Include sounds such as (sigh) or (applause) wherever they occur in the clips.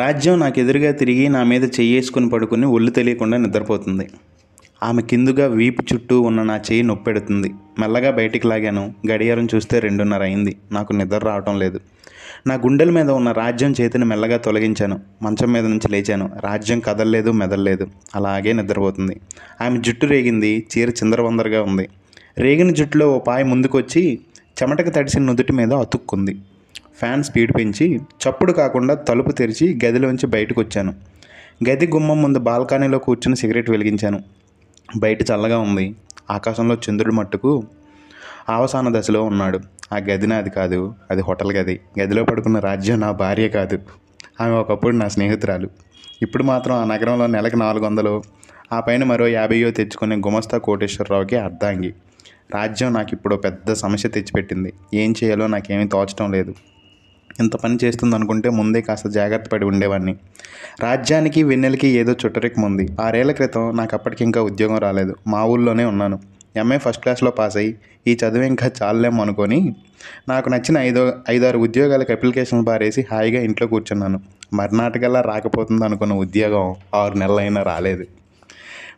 రాజ్యం నాకు ఎదురుగా తిరిగి నా మీద చెయ్యేసుకుని పడుకుని ఒళ్ళు తెలియకుండా నిద్రపోతుంది ఆమె కిందుగా వీపు చుట్టూ ఉన్న నా చేయి నొప్పెడుతుంది మెల్లగా బయటికి లాగాను గడియారం చూస్తే రెండున్నర అయింది నాకు నిద్ర రావటం లేదు నా గుండెల మీద ఉన్న రాజ్యం చేతిని మెల్లగా తొలగించాను మంచం మీద నుంచి లేచాను రాజ్యం కదల్లేదు మెదల్లేదు అలాగే నిద్రపోతుంది ఆమె జుట్టు రేగింది చీర చిందరవందరగా ఉంది రేగిన జుట్టులో ఓ పాయ ముందుకొచ్చి చెమటకు తడిసిన నుదుటి మీద అతుక్కుంది ఫ్యాన్ స్పీడ్ పెంచి చప్పుడు కాకుండా తలుపు తెరిచి గదిలోంచి బయటకు వచ్చాను గది గుమ్మం ముందు బాల్కనీలో కూర్చుని సిగరెట్ వెలిగించాను బయట చల్లగా ఉంది ఆకాశంలో చంద్రుడు మట్టుకు అవసాన దశలో ఉన్నాడు ఆ గది నాది కాదు అది హోటల్ గది గదిలో పడుకున్న రాజ్యం నా భార్య కాదు ఆమె ఒకప్పుడు నా స్నేహితురాలు ఇప్పుడు మాత్రం ఆ నగరంలో నెలకు నాలుగు వందలు ఆ పైన మరో యాభైయో తెచ్చుకునే గుమస్తా కోటేశ్వరరావుకి అర్ధాంగి రాజ్యం నాకు ఇప్పుడు పెద్ద సమస్య తెచ్చిపెట్టింది ఏం చేయాలో నాకేమీ తోచడం లేదు ఇంత పని చేస్తుంది అనుకుంటే ముందే కాస్త జాగ్రత్త పడి ఉండేవాడిని రాజ్యానికి వెన్నెలకి ఏదో చుట్టరికం ఉంది ఆరేళ్ల క్రితం నాకు అప్పటికి ఇంకా ఉద్యోగం రాలేదు మా ఊళ్ళోనే ఉన్నాను ఎంఏ ఫస్ట్ క్లాస్లో పాస్ అయ్యి ఈ చదువు ఇంకా చాలేమో అనుకొని నాకు నచ్చిన ఐదో ఐదారు ఉద్యోగాలకు అప్లికేషన్లు పారేసి హాయిగా ఇంట్లో కూర్చున్నాను మర్నాటకల్లా రాకపోతుంది అనుకున్న ఉద్యోగం ఆరు నెలలైనా రాలేదు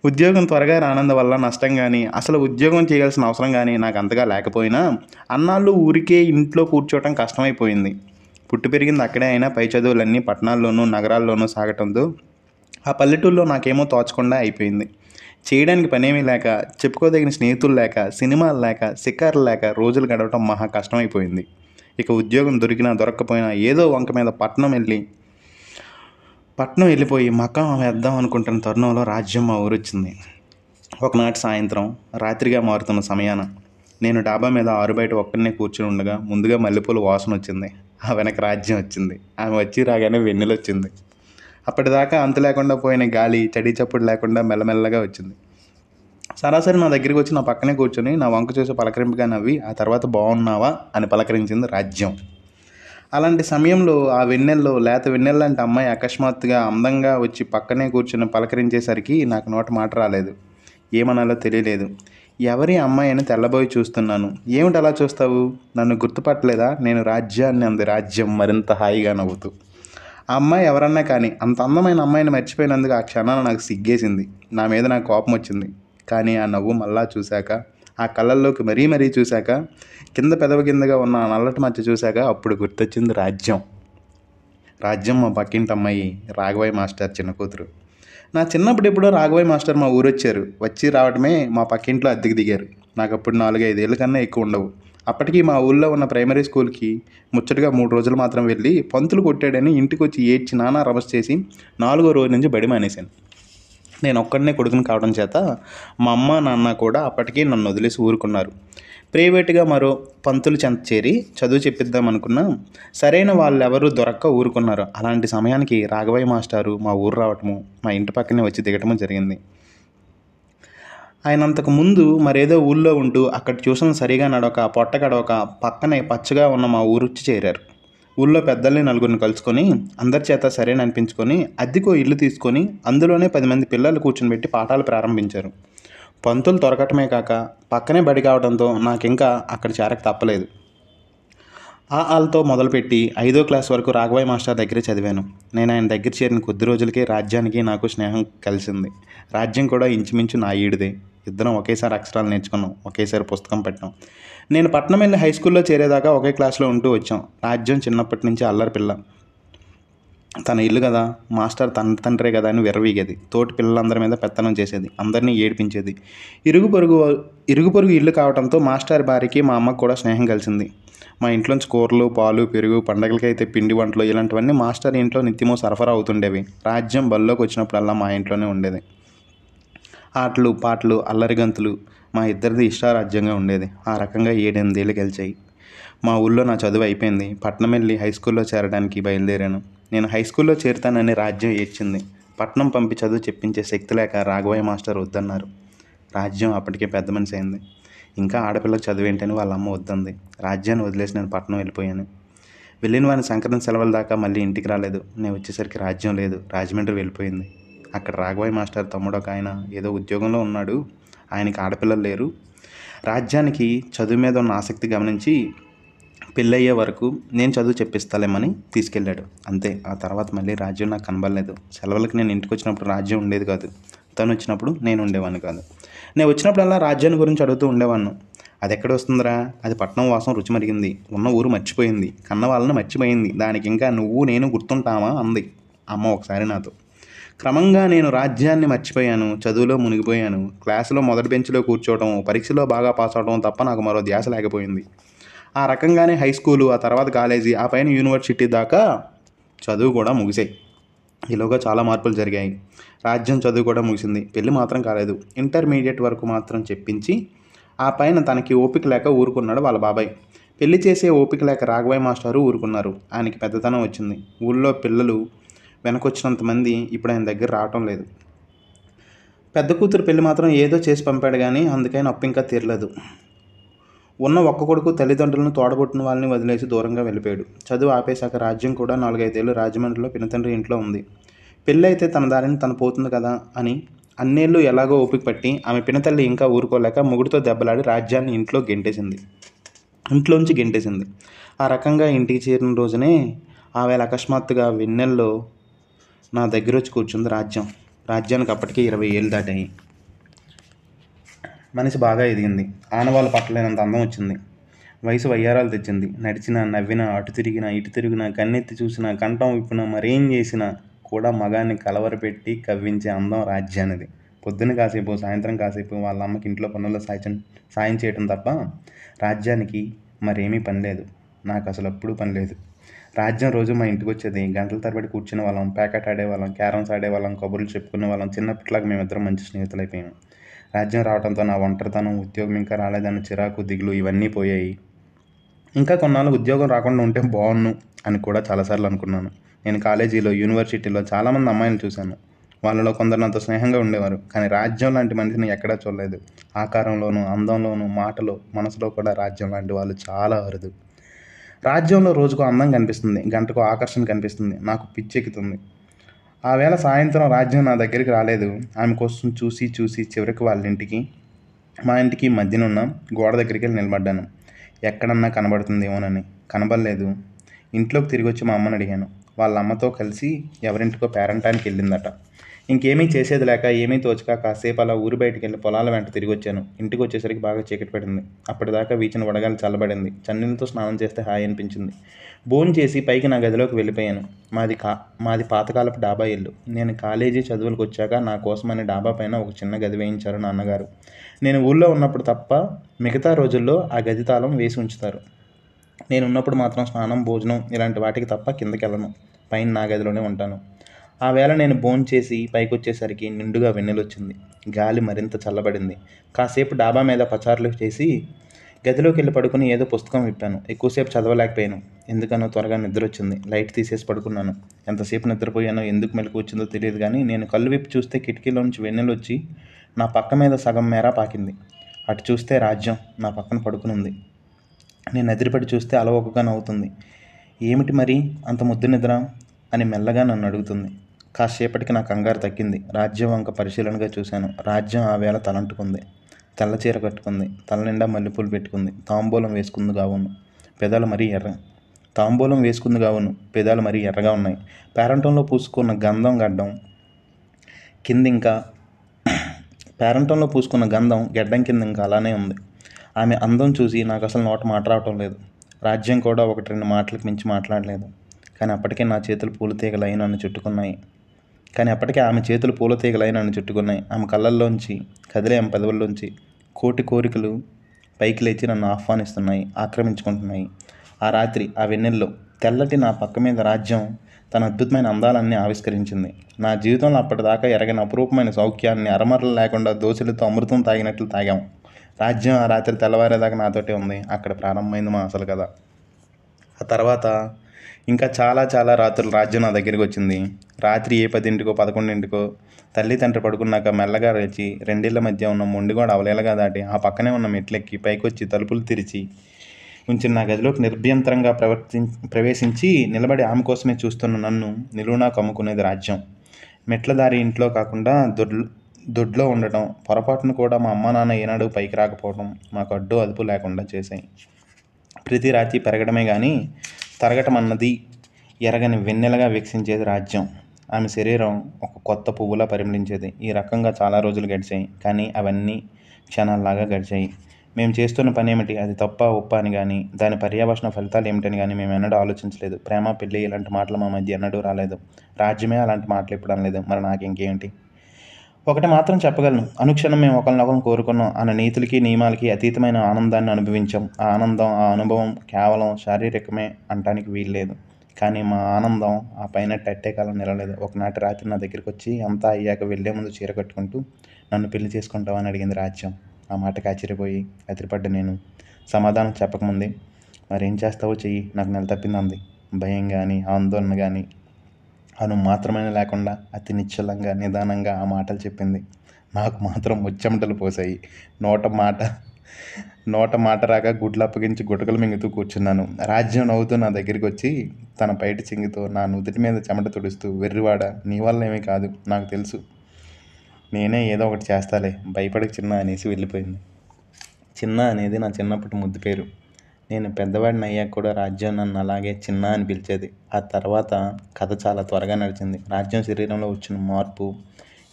ఉద్యోగం త్వరగా రానందు వల్ల నష్టం కానీ అసలు ఉద్యోగం చేయాల్సిన అవసరం కానీ నాకు అంతగా లేకపోయినా అన్నాళ్ళు ఊరికే ఇంట్లో కూర్చోవటం కష్టమైపోయింది పుట్టి పెరిగింది అక్కడే అయినా పై చదువులన్నీ పట్టణాల్లోనూ నగరాల్లోనూ సాగటంతో ఆ పల్లెటూరులో నాకేమో తోచకుండా అయిపోయింది చేయడానికి పనేమీ లేక చెప్పుకోదగిన స్నేహితులు లేక సినిమాలు లేక సిక్కర్లు లేక రోజులు గడవటం మహా కష్టమైపోయింది ఇక ఉద్యోగం దొరికినా దొరక్కపోయినా ఏదో వంక మీద పట్నం వెళ్ళి పట్నం వెళ్ళిపోయి మకం వేద్దాం అనుకుంటున్న తరుణంలో రాజ్యం మా ఊరొచ్చింది ఒకనాటి సాయంత్రం రాత్రిగా మారుతున్న సమయాన నేను డాబా మీద ఆరు బయట ఒక్కడనే కూర్చుని ఉండగా ముందుగా మల్లెపూల వాసన వచ్చింది ఆ వెనక రాజ్యం వచ్చింది ఆమె వచ్చి రాగానే వెన్నెలు వచ్చింది అప్పటిదాకా అంత లేకుండా పోయిన గాలి చడి చప్పుడు లేకుండా మెల్లమెల్లగా వచ్చింది సరాసరి నా దగ్గరికి వచ్చి నా పక్కనే కూర్చొని నా వంక చూసి పలకరింపుగా నవ్వి ఆ తర్వాత బాగున్నావా అని పలకరించింది రాజ్యం అలాంటి సమయంలో ఆ వెన్నెల్లో లేత వెన్నెల్లాంటి అమ్మాయి అకస్మాత్తుగా అందంగా వచ్చి పక్కనే కూర్చొని పలకరించేసరికి నాకు నోట మాట రాలేదు ఏమనాలో తెలియలేదు ఎవరి అమ్మాయి అని తెల్లబోయి చూస్తున్నాను ఏమిటి అలా చూస్తావు నన్ను గుర్తుపట్టలేదా నేను రాజ్యాన్ని అంది రాజ్యం మరింత హాయిగా నవ్వుతూ ఆ అమ్మాయి ఎవరన్నా కానీ అంత అందమైన అమ్మాయిని మర్చిపోయినందుకు ఆ క్షణాన నాకు సిగ్గేసింది నా మీద నాకు కోపం వచ్చింది కానీ ఆ నవ్వు మళ్ళా చూశాక ఆ కళ్ళల్లోకి మరీ మరీ చూశాక కింద పెదవ కిందగా ఉన్న ఆ నల్లటి మధ్య చూశాక అప్పుడు గుర్తొచ్చింది రాజ్యం రాజ్యం మా పక్కింటి అమ్మాయి రాఘవయ్య మాస్టర్ చిన్న కూతురు నా చిన్నప్పుడు ఎప్పుడో రాఘవయ్య మాస్టర్ మా ఊరు వచ్చారు వచ్చి రావడమే మా పక్కింట్లో అద్దెకి దిగారు నాకు అప్పుడు నాలుగు ఐదేళ్ళ కన్నా ఎక్కువ ఉండవు అప్పటికి మా ఊళ్ళో ఉన్న ప్రైమరీ స్కూల్కి ముచ్చటగా మూడు రోజులు మాత్రం వెళ్ళి పంతులు కొట్టాడని ఇంటికి వచ్చి ఏడ్చి నానా రమస్ చేసి నాలుగో రోజు నుంచి బడి మానేశాను నేను ఒక్కడనే కొడుకుని కావడం చేత మా అమ్మ నాన్న కూడా అప్పటికే నన్ను వదిలేసి ఊరుకున్నారు ప్రైవేటుగా మరో పంతులు చెంత చేరి చదువు చెప్పిద్దాం అనుకున్నా సరైన ఎవరు దొరక్క ఊరుకున్నారు అలాంటి సమయానికి రాఘవయ్య మాస్టారు మా ఊరు రావటము మా ఇంటి పక్కనే వచ్చి దిగటము జరిగింది ఆయన అంతకు ముందు మరేదో ఊళ్ళో ఉంటూ అక్కడ ట్యూషన్ సరిగా నడవక పొట్ట గడవక పక్కనే పచ్చగా ఉన్న మా వచ్చి చేరారు ఊళ్ళో పెద్దల్ని నలుగురిని కలుసుకొని అందరి చేత సరేననిపించుకొని అద్దెకో ఇల్లు తీసుకొని అందులోనే పది మంది పిల్లలు కూర్చొని పెట్టి పాఠాలు ప్రారంభించారు పంతులు దొరకటమే కాక పక్కనే బడి కావడంతో నాకు ఇంకా అక్కడ చేరక తప్పలేదు ఆ ఆల్తో మొదలుపెట్టి ఐదో క్లాస్ వరకు రాఘవయ్య మాస్టర్ దగ్గర చదివాను నేను ఆయన దగ్గర చేరిన కొద్ది రోజులకే రాజ్యానికి నాకు స్నేహం కలిసింది రాజ్యం కూడా ఇంచుమించు నా ఈడిదే ఇద్దరం ఒకేసారి అక్షరాలు నేర్చుకున్నాం ఒకేసారి పుస్తకం పెట్టాం నేను పట్నం వెళ్ళి హై స్కూల్లో చేరేదాకా ఒకే క్లాస్లో ఉంటూ వచ్చాం రాజ్యం చిన్నప్పటి నుంచి అల్లరి పిల్ల తన ఇల్లు కదా మాస్టర్ తన తండ్రే కదా అని విర్రవీగేది తోటి పిల్లలందరి మీద పెత్తనం చేసేది అందరినీ ఏడిపించేది ఇరుగు పొరుగు ఇరుగు పొరుగు ఇల్లు కావడంతో మాస్టర్ భార్యకి మా అమ్మకు కూడా స్నేహం కలిసింది మా ఇంట్లోంచి కూరలు పాలు పెరుగు పండగలకైతే పిండి వంటలు ఇలాంటివన్నీ మాస్టర్ ఇంట్లో నిత్యమో సరఫరా అవుతుండేవి రాజ్యం బల్లోకి వచ్చినప్పుడల్లా మా ఇంట్లోనే ఉండేది ఆటలు పాటలు అల్లరి గంతులు మా ఇద్దరిది ఇష్టారాజ్యంగా ఉండేది ఆ రకంగా ఏడెనిమిదేళ్ళు గెలిచాయి మా ఊళ్ళో నా చదువు అయిపోయింది పట్నం వెళ్ళి హై స్కూల్లో చేరడానికి బయలుదేరాను నేను హై స్కూల్లో చేరుతానని రాజ్యం ఏడ్చింది పట్నం పంపి చదువు చెప్పించే శక్తి లేక రాఘవయ్య మాస్టర్ వద్దన్నారు రాజ్యం అప్పటికే పెద్ద మనిషి అయింది ఇంకా ఆడపిల్లకు ఏంటని వాళ్ళ అమ్మ వద్దంది రాజ్యాన్ని వదిలేసి నేను పట్నం వెళ్ళిపోయాను వెళ్ళిన వారిని సంక్రాంతి సెలవుల దాకా మళ్ళీ ఇంటికి రాలేదు నేను వచ్చేసరికి రాజ్యం లేదు రాజమండ్రి వెళ్ళిపోయింది అక్కడ రాఘవయ్య మాస్టర్ తమ్ముడు ఒక ఆయన ఏదో ఉద్యోగంలో ఉన్నాడు ఆయనకి ఆడపిల్లలు లేరు రాజ్యానికి చదువు మీద ఉన్న ఆసక్తి గమనించి పెళ్ళయ్యే వరకు నేను చదువు చెప్పిస్తాలేమని తీసుకెళ్ళాడు అంతే ఆ తర్వాత మళ్ళీ రాజ్యం నాకు కనబడలేదు సెలవులకు నేను ఇంటికి వచ్చినప్పుడు రాజ్యం ఉండేది కాదు తను వచ్చినప్పుడు నేను ఉండేవాడిని కాదు నేను వచ్చినప్పుడల్లా రాజ్యాన్ని గురించి అడుగుతూ ఉండేవాడిను అది ఎక్కడ వస్తుందిరా అది పట్నం వాసం రుచి మరిగింది ఉన్న ఊరు మర్చిపోయింది కన్న వాళ్ళని మర్చిపోయింది దానికి ఇంకా నువ్వు నేను గుర్తుంటామా అంది అమ్మ ఒకసారి నాతో క్రమంగా నేను రాజ్యాన్ని మర్చిపోయాను చదువులో మునిగిపోయాను క్లాసులో మొదటి బెంచ్లో కూర్చోవడం పరీక్షలో బాగా పాస్ అవడం తప్ప నాకు మరో ధ్యాస లేకపోయింది ఆ రకంగానే హై స్కూలు ఆ తర్వాత కాలేజీ ఆ పైన యూనివర్సిటీ దాకా చదువు కూడా ముగిసాయి ఈలోగా చాలా మార్పులు జరిగాయి రాజ్యం చదువు కూడా ముగిసింది పెళ్ళి మాత్రం కాలేదు ఇంటర్మీడియట్ వరకు మాత్రం చెప్పించి ఆ పైన తనకి ఓపిక లేక ఊరుకున్నాడు వాళ్ళ బాబాయ్ పెళ్లి చేసే ఓపిక లేక రాఘవయ్య మాస్టారు ఊరుకున్నారు ఆయనకి పెద్దతనం వచ్చింది ఊళ్ళో పిల్లలు వెనకొచ్చినంతమంది ఇప్పుడు ఆయన దగ్గర రావటం లేదు పెద్ద కూతురు పెళ్లి మాత్రం ఏదో చేసి పంపాడు కానీ అందుకని అప్పు ఇంకా తీరలేదు ఉన్న ఒక్క కొడుకు తల్లిదండ్రులను తోడబుట్టిన వాళ్ళని వదిలేసి దూరంగా వెళ్ళిపోయాడు చదువు ఆపేశాక రాజ్యం కూడా నాలుగైదేళ్ళు రాజమండ్రిలో పినతండ్రి ఇంట్లో ఉంది పెళ్ళి అయితే తన దారిని తను పోతుంది కదా అని అన్నేళ్ళు ఎలాగో ఓపిక పట్టి ఆమె పినతల్లి ఇంకా ఊరుకోలేక ముగుడితో దెబ్బలాడి రాజ్యాన్ని ఇంట్లో గెంటేసింది ఇంట్లోంచి గెంటేసింది ఆ రకంగా ఇంటికి చేరిన రోజునే ఆవేళ అకస్మాత్తుగా వెన్నెల్లో నా దగ్గర వచ్చి కూర్చుంది రాజ్యం రాజ్యానికి అప్పటికే ఇరవై ఏళ్ళు దాటాయి మనిషి బాగా ఎదిగింది ఆనవాళ్ళు పట్టలేనంత అందం వచ్చింది వయసు వయ్యారాలు తెచ్చింది నడిచినా నవ్వినా అటు తిరిగినా ఇటు తిరిగినా కన్నెత్తి చూసినా కంఠం విప్పినా మరేం చేసినా కూడా మగాన్ని కలవరపెట్టి కవ్వించే అందం రాజ్యానిది పొద్దున కాసేపు సాయంత్రం కాసేపు వాళ్ళ అమ్మకి ఇంట్లో పనుల్లో సాయం సాయం చేయటం తప్ప రాజ్యానికి మరేమీ పని లేదు నాకు అసలు ఎప్పుడూ పని లేదు రాజ్యం రోజు మా ఇంటికి వచ్చేది గంటల తరబడి కూర్చునే వాళ్ళం ప్యాకెట్ ఆడేవాళ్ళం క్యారమ్స్ ఆడేవాళ్ళం కబుర్లు చెప్పుకునే వాళ్ళం చిన్నప్పటిలాగా మేమిద్దరం మంచి స్నేహితులైపోయాం రాజ్యం రావడంతో నా ఒంటరితనం ఉద్యోగం ఇంకా రాలేదన్న చిరాకు దిగులు ఇవన్నీ పోయాయి ఇంకా కొన్నాళ్ళు ఉద్యోగం రాకుండా ఉంటే బాగున్ను అని కూడా చాలాసార్లు అనుకున్నాను నేను కాలేజీలో యూనివర్సిటీలో చాలామంది అమ్మాయిలు చూశాను వాళ్ళలో కొందరు నాతో స్నేహంగా ఉండేవారు కానీ రాజ్యం లాంటి మనిషిని ఎక్కడా చూడలేదు ఆకారంలోనూ అందంలోనూ మాటలో మనసులో కూడా రాజ్యం లాంటి వాళ్ళు చాలా అరుదు రాజ్యంలో రోజుకు అందం కనిపిస్తుంది గంటకు ఆకర్షణ కనిపిస్తుంది నాకు పిచ్చెక్కుతుంది ఆ వేళ సాయంత్రం రాజ్యం నా దగ్గరికి రాలేదు ఆమె కోసం చూసి చూసి చివరికి వాళ్ళ ఇంటికి మా ఇంటికి మధ్యన ఉన్న గోడ దగ్గరికి వెళ్ళి నిలబడ్డాను ఎక్కడన్నా కనబడుతుందేమోనని కనబడలేదు ఇంట్లోకి తిరిగి వచ్చి మా అమ్మని అడిగాను వాళ్ళ అమ్మతో కలిసి ఎవరింటికో పేరంటానికి వెళ్ళిందట ఇంకేమీ చేసేది లేక ఏమీ తోచక కాసేపు అలా ఊరు బయటికి వెళ్ళి పొలాల వెంట తిరిగి వచ్చాను ఇంటికి వచ్చేసరికి బాగా చీకటి పడింది అప్పటిదాకా వీచిన వడగాలి చల్లబడింది చన్నీళ్ళతో స్నానం చేస్తే హాయి అనిపించింది బోన్ చేసి పైకి నా గదిలోకి వెళ్ళిపోయాను మాది కా మాది పాతకాలపు డాబా ఇల్లు నేను కాలేజీ చదువులకు వచ్చాక నా కోసమని డాబా పైన ఒక చిన్న గది వేయించారు నాన్నగారు నేను ఊళ్ళో ఉన్నప్పుడు తప్ప మిగతా రోజుల్లో ఆ గది తాళం వేసి ఉంచుతారు నేను ఉన్నప్పుడు మాత్రం స్నానం భోజనం ఇలాంటి వాటికి తప్ప కిందకి వెళ్ళను పైన నా గదిలోనే ఉంటాను ఆ వేళ నేను భోంచేసి పైకొచ్చేసరికి నిండుగా వెన్నెలొచ్చింది గాలి మరింత చల్లబడింది కాసేపు డాబా మీద పచారులు చేసి గదిలోకి వెళ్ళి పడుకుని ఏదో పుస్తకం విప్పాను ఎక్కువసేపు చదవలేకపోయాను ఎందుకనో త్వరగా నిద్ర వచ్చింది లైట్ తీసేసి పడుకున్నాను ఎంతసేపు నిద్రపోయానో ఎందుకు మెలకు వచ్చిందో తెలియదు కానీ నేను కళ్ళు విప్పి చూస్తే కిటికీలో నుంచి వెన్నెలు వచ్చి నా పక్క మీద సగం మేర పాకింది అటు చూస్తే రాజ్యం నా పక్కన పడుకునుంది నేను ఎదిరిపడి చూస్తే అలవోకగా నవ్వుతుంది ఏమిటి మరి అంత ముద్దు నిద్ర అని మెల్లగా నన్ను అడుగుతుంది కాసేపటికి నా కంగారు తగ్గింది రాజ్యం వంక పరిశీలనగా చూశాను రాజ్యం ఆ వేళ తలంటుకుంది తెల్ల చీర కట్టుకుంది తల నిండా మల్లెపూలు పెట్టుకుంది తాంబూలం వేసుకుంది కావును పెదాలు మరీ ఎర్ర తాంబూలం వేసుకుంది కావును పెదాలు మరీ ఎర్రగా ఉన్నాయి పేరంటంలో పూసుకున్న గంధం గడ్డం కింద ఇంకా (clears throat) పేరంటంలో పూసుకున్న గంధం గడ్డం కింద ఇంకా అలానే ఉంది ఆమె అందం చూసి నాకు అసలు నోట మాట రావటం లేదు రాజ్యం కూడా ఒకటి రెండు మాటలకు మించి మాట్లాడలేదు కానీ అప్పటికే నా చేతులు పూలు తీగలైన నన్ను చుట్టుకున్నాయి కానీ అప్పటికే ఆమె చేతులు పూల తీగలై నన్ను చుట్టుకున్నాయి ఆమె కళ్ళల్లోంచి కదిలే ఆమె పెదవుల్లోంచి కోటి కోరికలు పైకి లేచి నన్ను ఆహ్వానిస్తున్నాయి ఆక్రమించుకుంటున్నాయి ఆ రాత్రి ఆ వెన్నెల్లో తెల్లటి నా పక్క మీద రాజ్యం తన అద్భుతమైన అందాలన్నీ ఆవిష్కరించింది నా జీవితంలో అప్పటిదాకా ఎరగని అపురూపమైన సౌఖ్యాన్ని అరమరలు లేకుండా దోశలతో అమృతం తాగినట్లు తాగాం రాజ్యం ఆ రాత్రి తెల్లవారేదాకా నాతోటే ఉంది అక్కడ ప్రారంభమైంది మా అసలు కదా ఆ తర్వాత ఇంకా చాలా చాలా రాత్రులు రాజ్యం నా దగ్గరికి వచ్చింది రాత్రి ఏ పదింటికో పదకొండింటికో తల్లి తండ్రి పడుకున్నాక మెల్లగా లేచి రెండేళ్ల మధ్య ఉన్న మొండిగోడ అవలేలగా దాటి ఆ పక్కనే ఉన్న మెట్లెక్కి పైకొచ్చి తలుపులు తెరిచి ఉంచిన నా గదిలోకి నిర్భ్యంతరంగా ప్రవర్తి ప్రవేశించి నిలబడి ఆమె కోసమే చూస్తున్న నన్ను నిలువునా కమ్ముకునేది రాజ్యం మెట్ల దారి ఇంట్లో కాకుండా దొడ్లు దొడ్లో ఉండటం పొరపాటును కూడా మా అమ్మ నాన్న ఏనాడు పైకి రాకపోవడం మాకు అడ్డు అదుపు లేకుండా చేశాయి ప్రతి రాత్రి పెరగడమే కానీ తరగటం అన్నది ఎరగని వెన్నెలగా వికసించేది రాజ్యం ఆమె శరీరం ఒక కొత్త పువ్వులా పరిమళించేది ఈ రకంగా చాలా రోజులు గడిచాయి కానీ అవన్నీ క్షణాల్లాగా గడిచాయి మేము చేస్తున్న పని ఏమిటి అది తప్ప ఉప్ప అని కానీ దాని పర్యావసన ఫలితాలు ఏమిటని కానీ మేము ఎన్నడూ ఆలోచించలేదు ప్రేమ పెళ్ళి ఇలాంటి మాటలు మా మధ్య ఎన్నడూ రాలేదు రాజ్యమే అలాంటి మాటలు ఇప్పుడు అనలేదు మరి నాకు ఇంకేంటి ఒకటి మాత్రం చెప్పగలను అనుక్షణం మేము ఒకరినొకరు కోరుకున్నాం ఆ నీతులకి నియమాలకి అతీతమైన ఆనందాన్ని అనుభవించాం ఆ ఆనందం ఆ అనుభవం కేవలం శారీరకమే అనటానికి వీల్లేదు కానీ మా ఆనందం ఆ పైన టట్టే కాలం నిలవలేదు ఒకనాటి రాత్రి నా దగ్గరికి వచ్చి అంతా అయ్యాక వెళ్ళే ముందు చీర కట్టుకుంటూ నన్ను పెళ్లి చేసుకుంటావా అని అడిగింది రాజ్యం ఆ మాటకి ఆశ్చర్యపోయి అతిరిపడ్డ నేను సమాధానం చెప్పకముందే మరేం చేస్తావో చెయ్యి నాకు నెల తప్పింది అంది భయం కానీ ఆందోళన కానీ అను మాత్రమే లేకుండా అతి నిశ్చలంగా నిదానంగా ఆ మాటలు చెప్పింది నాకు మాత్రం ముచ్చమటలు పోసాయి నోట మాట నోట మాట రాక గుడ్లు అప్పగించి గుటకలు మింగుతూ కూర్చున్నాను రాజ్యం నవ్వుతూ నా దగ్గరికి వచ్చి తన పైట చింగితో నా నుదుటి మీద చెమట తుడుస్తూ వెర్రివాడ నీ వల్ల ఏమీ కాదు నాకు తెలుసు నేనే ఏదో ఒకటి చేస్తాలే భయపడక చిన్న అనేసి వెళ్ళిపోయింది చిన్న అనేది నా చిన్నప్పటి ముద్దు పేరు నేను పెద్దవాడిని అయ్యాక కూడా రాజ్యం నన్ను అలాగే చిన్న అని పిలిచేది ఆ తర్వాత కథ చాలా త్వరగా నడిచింది రాజ్యం శరీరంలో వచ్చిన మార్పు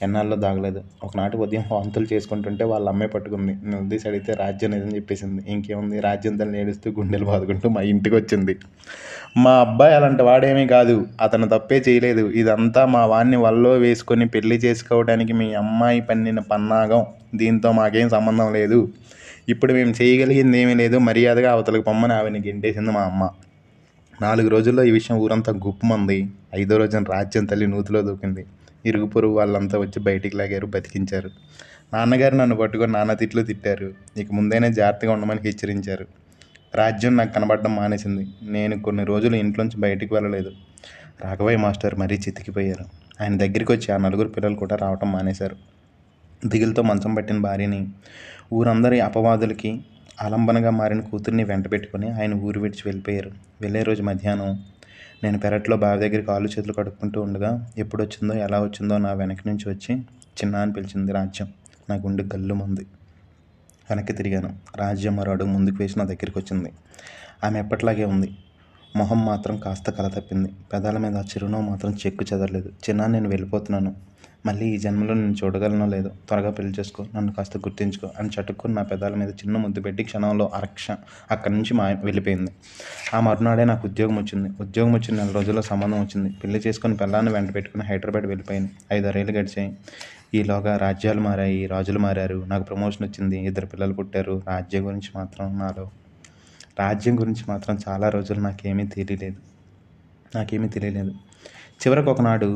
ఎన్నాళ్ళో దాగలేదు ఒకనాటి ఉదయం వాంతులు చేసుకుంటుంటే వాళ్ళ అమ్మాయి పట్టుకుంది నువ్వు అడిగితే రాజ్యం లేదని చెప్పేసింది ఇంకేముంది రాజ్యం తల్లి ఏడుస్తూ గుండెలు బాదుకుంటూ మా ఇంటికి వచ్చింది మా అబ్బాయి అలాంటి వాడేమీ కాదు అతను తప్పే చేయలేదు ఇదంతా మా వాడిని వల్లో వేసుకొని పెళ్లి చేసుకోవడానికి మీ అమ్మాయి పన్నిన పన్నాగం దీంతో మాకేం సంబంధం లేదు ఇప్పుడు మేము చేయగలిగింది ఏమీ లేదు మర్యాదగా అవతలకు పొమ్మని ఆవిని గింటేసింది మా అమ్మ నాలుగు రోజుల్లో ఈ విషయం ఊరంతా గుప్పమంది ఐదో రోజున రాజ్యం తల్లి నూతిలో దూకింది ఇరుగు పొరుగు వాళ్ళంతా వచ్చి బయటికి లాగారు బతికించారు నాన్నగారు నన్ను పట్టుకొని నానా తిట్లు తిట్టారు ఇక ముందైనా జాగ్రత్తగా ఉండమని హెచ్చరించారు రాజ్యం నాకు కనబడడం మానేసింది నేను కొన్ని రోజులు ఇంట్లోంచి బయటికి వెళ్ళలేదు రాఘవయ్య మాస్టర్ మరీ చితికిపోయారు ఆయన దగ్గరికి వచ్చి ఆ నలుగురు పిల్లలు కూడా రావటం మానేశారు దిగులతో మంచం పట్టిన భార్యని ఊరందరి అపవాదులకి ఆలంబనగా మారిన కూతుర్ని వెంట ఆయన ఊరు విడిచి వెళ్ళిపోయారు వెళ్ళే రోజు మధ్యాహ్నం నేను పెరట్లో బావి దగ్గర కాళ్ళు చేతులు కడుక్కుంటూ ఉండగా ఎప్పుడు వచ్చిందో ఎలా వచ్చిందో నా వెనక నుంచి వచ్చి చిన్న అని పిలిచింది రాజ్యం నా గుండె గల్లుమంది వెనక్కి తిరిగాను రాజ్యం మరో అడుగు ముందుకు వేసి నా దగ్గరికి వచ్చింది ఆమె ఎప్పట్లాగే ఉంది మొహం మాత్రం కాస్త కల తప్పింది పెదాల మీద చిరునవ్వు మాత్రం చెక్కు చెదరలేదు చిన్న నేను వెళ్ళిపోతున్నాను మళ్ళీ ఈ జన్మలో నేను చూడగలనో లేదో త్వరగా పెళ్లి చేసుకో నన్ను కాస్త గుర్తించుకో అని చటుక్కుని నా పెదాల మీద చిన్న ముద్దు పెట్టి క్షణంలో అరక్ష అక్కడి నుంచి మా వెళ్ళిపోయింది ఆ మరునాడే నాకు ఉద్యోగం వచ్చింది ఉద్యోగం వచ్చిన నెల రోజుల్లో సంబంధం వచ్చింది పెళ్లి చేసుకుని పిల్లాన్ని వెంట పెట్టుకుని హైదరాబాద్ వెళ్ళిపోయింది ఐదారేళ్ళు గడిచాయి ఈలోగా రాజ్యాలు మారాయి రాజులు మారారు నాకు ప్రమోషన్ వచ్చింది ఇద్దరు పిల్లలు పుట్టారు రాజ్యం గురించి మాత్రం నాలో రాజ్యం గురించి మాత్రం చాలా రోజులు నాకేమీ తెలియలేదు నాకేమీ తెలియలేదు చివరికి ఒకనాడు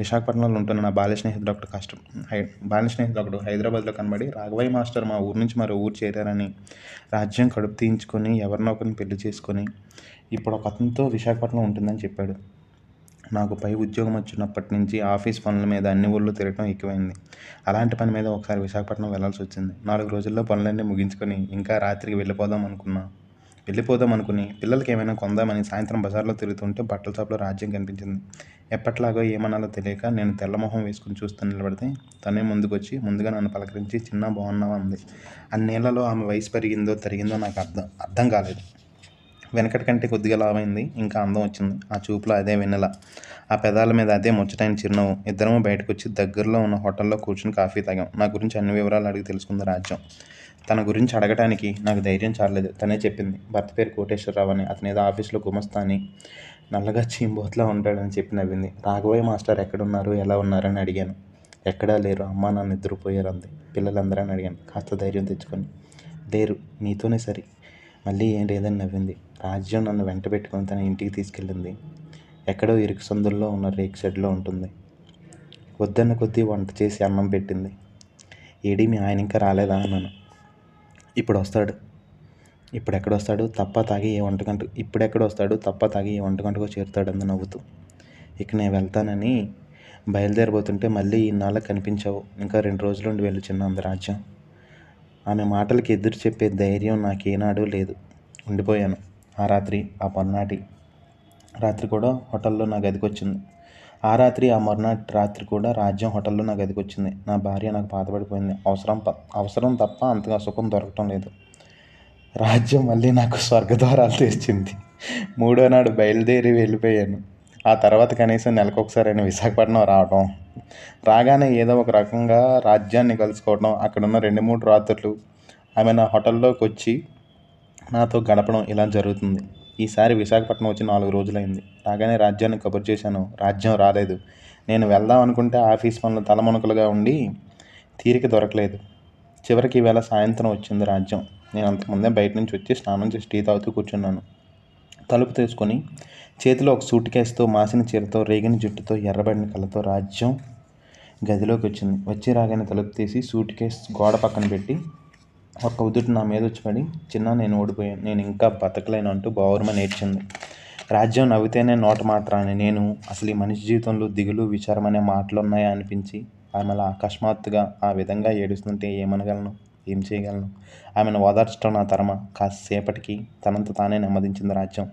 విశాఖపట్నంలో ఉంటున్న నా బాల్య స్నేహితుడు ఒకటి కష్టం హై బాల్య స్నేహితుడు ఒకడు హైదరాబాద్లో కనబడి రాఘవయ్య మాస్టర్ మా ఊరు నుంచి మరో ఊరు చేరారని రాజ్యం కడుపు తీయించుకొని ఎవరినో ఒకరిని పెళ్లి చేసుకొని ఇప్పుడు ఒక అతనితో విశాఖపట్నం ఉంటుందని చెప్పాడు నాకు పై ఉద్యోగం వచ్చినప్పటి నుంచి ఆఫీస్ పనుల మీద అన్ని ఊళ్ళో తిరగడం ఎక్కువైంది అలాంటి పని మీద ఒకసారి విశాఖపట్నం వెళ్లాల్సి వచ్చింది నాలుగు రోజుల్లో పనులన్నీ ముగించుకొని ఇంకా రాత్రికి వెళ్ళిపోదాం అనుకున్నాను వెళ్ళిపోదాం అనుకుని పిల్లలకి ఏమైనా కొందామని సాయంత్రం బజార్లో తిరుగుతుంటే బట్టల షాప్లో రాజ్యం కనిపించింది ఎప్పట్లాగో ఏమనాలో తెలియక నేను తెల్లమొహం వేసుకుని చూస్తూ నిలబడితే తనే ముందుకొచ్చి ముందుగా నన్ను పలకరించి చిన్న బాగున్నావా అంది అన్నేళ్లలో ఆమె వయసు పెరిగిందో తరిగిందో నాకు అర్థం అర్థం కాలేదు వెనకటి కంటే కొద్దిగా లాభమైంది ఇంకా అందం వచ్చింది ఆ చూపులో అదే వెన్నెల ఆ పెదాల మీద అదే ముచ్చటైన చిరునవ్వు ఇద్దరము బయటకు వచ్చి దగ్గరలో ఉన్న హోటల్లో కూర్చుని కాఫీ తాగాం నా గురించి అన్ని వివరాలు అడిగి తెలుసుకుంది రాజ్యం తన గురించి అడగటానికి నాకు ధైర్యం చాలలేదు తనే చెప్పింది భర్త పేరు కోటేశ్వరరావు అని అతని ఏదో ఆఫీస్లో గుమస్తా అని నల్లగా చీంబోతలా ఉంటాడని చెప్పి నవ్వింది రాఘవయ్య మాస్టర్ ఎక్కడున్నారు ఎలా ఉన్నారని అడిగాను ఎక్కడా లేరు అమ్మ నాన్న ఇద్దరు పోయారు అంది పిల్లలందరూ అని అడిగాను కాస్త ధైర్యం తెచ్చుకొని లేరు నీతోనే సరి మళ్ళీ ఏం లేదని నవ్వింది రాజ్యం నన్ను వెంట పెట్టుకొని తన ఇంటికి తీసుకెళ్ళింది ఎక్కడో ఇరుకు సందుల్లో ఉన్న రేక్ షెడ్లో ఉంటుంది వద్దన్న కొద్దీ వంట చేసి అన్నం పెట్టింది ఏడీ మీ ఆయన ఇంకా రాలేదా అన్నాను ఇప్పుడు వస్తాడు ఇప్పుడు వస్తాడు తప్ప తాగి ఏ వంటగంట ఇప్పుడు వస్తాడు తప్ప తాగి ఏ వంటగంటకో చేరుతాడని నవ్వుతూ ఇక నేను వెళ్తానని బయలుదేరబోతుంటే మళ్ళీ ఇన్నాళ్ళకి కనిపించావు ఇంకా రెండు ఉండి వెళ్ళి చిన్న అందరాజ్యం ఆమె మాటలకి ఎదురు చెప్పే ధైర్యం నాకేనాడు లేదు ఉండిపోయాను ఆ రాత్రి ఆ పొన్నాటి రాత్రి కూడా హోటల్లో నా గదికి వచ్చింది ఆ రాత్రి ఆ మరునాటి రాత్రి కూడా రాజ్యం హోటల్లో నా గదికి వచ్చింది నా భార్య నాకు బాధపడిపోయింది అవసరం అవసరం తప్ప అంతగా సుఖం దొరకటం లేదు రాజ్యం మళ్ళీ నాకు స్వర్గద్వారాలు తెచ్చింది మూడో నాడు బయలుదేరి వెళ్ళిపోయాను ఆ తర్వాత కనీసం అయినా విశాఖపట్నం రావడం రాగానే ఏదో ఒక రకంగా రాజ్యాన్ని కలుసుకోవడం అక్కడున్న రెండు మూడు రాత్రులు ఆమె నా హోటల్లోకి వచ్చి నాతో గడపడం ఇలా జరుగుతుంది ఈసారి విశాఖపట్నం వచ్చి నాలుగు రోజులైంది రాగానే రాజ్యాన్ని కబుర్ చేశాను రాజ్యం రాలేదు నేను వెళ్దాం అనుకుంటే ఆఫీస్ పనులు తలమణుకులుగా ఉండి తీరిక దొరకలేదు చివరికి ఈవేళ సాయంత్రం వచ్చింది రాజ్యం నేను అంతకుముందే బయట నుంచి వచ్చి స్నానం చేసి టీ తాగుతూ కూర్చున్నాను తలుపు తీసుకొని చేతిలో ఒక సూట్ కేసుతో మాసిన చీరతో రేగిన జుట్టుతో ఎర్రబడిన కళ్ళతో రాజ్యం గదిలోకి వచ్చింది వచ్చి రాగానే తలుపు తీసి సూట్ కేసు గోడ పక్కన పెట్టి ఒక ఉదుటి నా మీద వచ్చి పడి చిన్న నేను ఓడిపోయాను నేను ఇంకా బతకలేను అంటూ బావురమని నేర్చింది రాజ్యం నవ్వితేనే నోట మాత్రాన్ని నేను అసలు ఈ మనిషి జీవితంలో దిగులు విచారం అనే మాటలు ఉన్నాయా అనిపించి ఆమె అకస్మాత్తుగా ఆ విధంగా ఏడుస్తుంటే ఏమనగలను ఏం చేయగలను ఆమెను ఓదార్చడం నా తరమ కాసేపటికి తనంత తానే నెమ్మదించింది రాజ్యం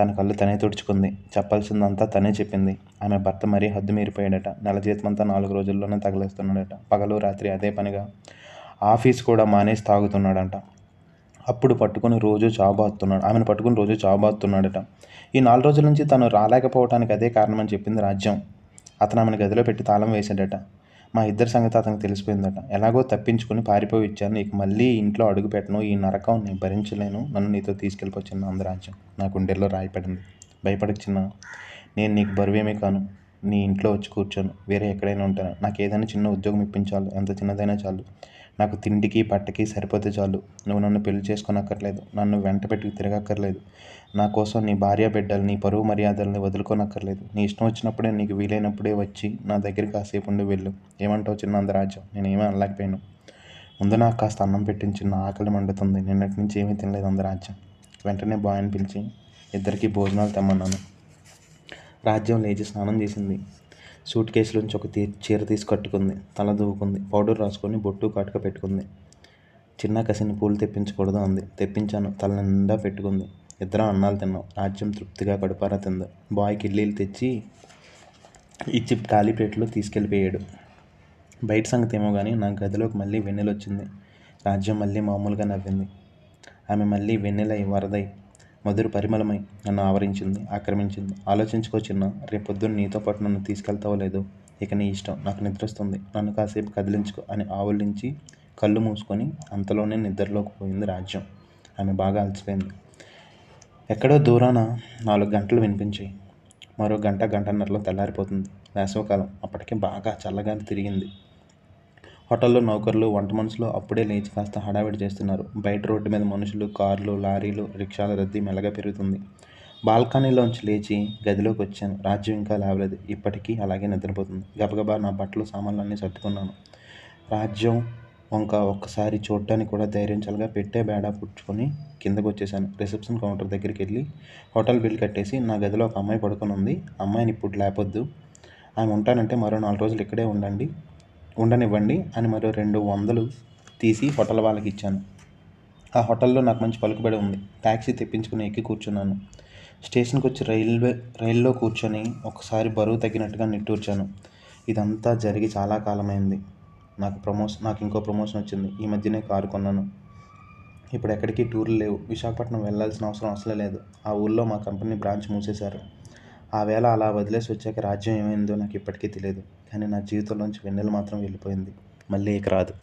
తన కళ్ళు తనే తుడుచుకుంది చెప్పాల్సిందంతా తనే చెప్పింది ఆమె భర్త మరీ హద్దు మీరిపోయాడట నెల జీతమంతా నాలుగు రోజుల్లోనే తగలేస్తున్నాడట పగలు రాత్రి అదే పనిగా ఆఫీస్ కూడా మానేసి తాగుతున్నాడంట అప్పుడు పట్టుకుని రోజు చాబాస్తున్నాడు ఆమెను పట్టుకుని రోజు చాబాస్తున్నాడట ఈ నాలుగు రోజుల నుంచి తను రాలేకపోవడానికి అదే కారణం అని చెప్పింది రాజ్యం అతను ఆమెను గదిలో పెట్టి తాళం వేశాడట మా ఇద్దరి సంగతి అతనికి తెలిసిపోయిందట ఎలాగో తప్పించుకుని పారిపోయి ఇచ్చాను నీకు మళ్ళీ ఇంట్లో అడుగు పెట్టను ఈ నరకం నేను భరించలేను నన్ను నీతో తీసుకెళ్ళిపోచ్చిన ఆంధ్రాజ్యం నా గుండెల్లో రాయిపడింది భయపడకు చిన్న నేను నీకు బరువేమీ కాను నీ ఇంట్లో వచ్చి కూర్చోను వేరే ఎక్కడైనా ఉంటాను నాకు ఏదైనా చిన్న ఉద్యోగం ఇప్పించాలి ఎంత చిన్నదైనా చాలు నాకు తిండికి పట్టకి సరిపోతే చాలు నువ్వు నన్ను పెళ్లి చేసుకోనక్కర్లేదు నన్ను వెంట పెట్టుకు తిరగక్కర్లేదు నా కోసం నీ భార్య బిడ్డలు నీ పరువు మర్యాదల్ని వదులుకోనక్కర్లేదు నీ ఇష్టం వచ్చినప్పుడే నీకు వీలైనప్పుడే వచ్చి నా దగ్గర కాసేపు ఉండి వెళ్ళు ఏమంటావు చిన్న అందరాజ్యం నేనేమీ అనలేకపోయాను ముందు నాకు కాస్త అన్నం పెట్టించి నా ఆకలి మండుతుంది నిన్నటి నుంచి ఏమీ తినలేదు అందరాజ్యం వెంటనే బాయ్ అని పిలిచి ఇద్దరికి భోజనాలు తెమ్మన్నాను రాజ్యం లేచి స్నానం చేసింది సూట్ కేసులోంచి ఒక తీ చీర తీసి కట్టుకుంది తల దూకుంది పౌడర్ రాసుకొని బొట్టు కాటుక పెట్టుకుంది చిన్న కసిన పూలు తెప్పించకూడదు అంది తెప్పించాను తల నిండా పెట్టుకుంది ఇద్దరం అన్నాలు తిన్నాం రాజ్యం తృప్తిగా కడుపారా తింది బాయ్ కిడ్లీలు తెచ్చి ఇచ్చి ఖాళీ ప్లేట్లో తీసుకెళ్ళిపోయాడు బయట సంగతి ఏమో కానీ నా గదిలోకి మళ్ళీ వెన్నెలొచ్చింది వచ్చింది రాజ్యం మళ్ళీ మామూలుగా నవ్వింది ఆమె మళ్ళీ వెన్నెల వరదై మధుర పరిమళమై నన్ను ఆవరించింది ఆక్రమించింది ఆలోచించుకో చిన్న రేపొద్దున నీతో పాటు నన్ను తీసుకెళ్తావో లేదో ఇక నీ ఇష్టం నాకు నిద్ర వస్తుంది నన్ను కాసేపు కదిలించుకో అని ఆవులించి కళ్ళు మూసుకొని అంతలోనే నిద్రలోకి పోయింది రాజ్యం ఆమె బాగా అలసిపోయింది ఎక్కడో దూరాన నాలుగు గంటలు వినిపించాయి మరో గంట గంటన్నరలో తెల్లారిపోతుంది వేసవకాలం అప్పటికే బాగా చల్లగా తిరిగింది హోటల్లో నౌకర్లు వంట మనుషులు అప్పుడే లేచి కాస్త హడావిడి చేస్తున్నారు బయట రోడ్డు మీద మనుషులు కార్లు లారీలు రిక్షాల రద్దీ మెల్లగా పెరుగుతుంది బాల్కనీలోంచి లేచి గదిలోకి వచ్చాను రాజ్యం ఇంకా లేవలేదు ఇప్పటికీ అలాగే నిద్రపోతుంది గబగబా నా బట్టలు సామాన్లన్నీ సర్దుకున్నాను రాజ్యం వంక ఒక్కసారి చూడటానికి కూడా ధైర్యంచలుగా పెట్టే బేడా పుచ్చుకొని కిందకు వచ్చేసాను రిసెప్షన్ కౌంటర్ దగ్గరికి వెళ్ళి హోటల్ బిల్ కట్టేసి నా గదిలో ఒక అమ్మాయి పడుకొని ఉంది అమ్మాయిని ఇప్పుడు లేపొద్దు ఆమె ఉంటానంటే మరో నాలుగు రోజులు ఇక్కడే ఉండండి ఉండనివ్వండి అని మరో రెండు వందలు తీసి హోటల్ వాళ్ళకి ఇచ్చాను ఆ హోటల్లో నాకు మంచి పలుకుబడి ఉంది ట్యాక్సీ తెప్పించుకుని ఎక్కి కూర్చున్నాను స్టేషన్కి వచ్చి రైల్వే రైల్లో కూర్చొని ఒకసారి బరువు తగ్గినట్టుగా నిట్టూర్చాను ఇదంతా జరిగి చాలా కాలమైంది నాకు ప్రమోషన్ నాకు ఇంకో ప్రమోషన్ వచ్చింది ఈ మధ్యనే కారు కొన్నాను ఇప్పుడు ఎక్కడికి టూర్లు లేవు విశాఖపట్నం వెళ్ళాల్సిన అవసరం అసలు లేదు ఆ ఊళ్ళో మా కంపెనీ బ్రాంచ్ మూసేశారు ఆ వేళ అలా వదిలేసి వచ్చాక రాజ్యం ఏమైందో నాకు ఇప్పటికీ తెలియదు కానీ నా జీవితంలోంచి వెన్నెల మాత్రం వెళ్ళిపోయింది మళ్ళీ ఇక రాదు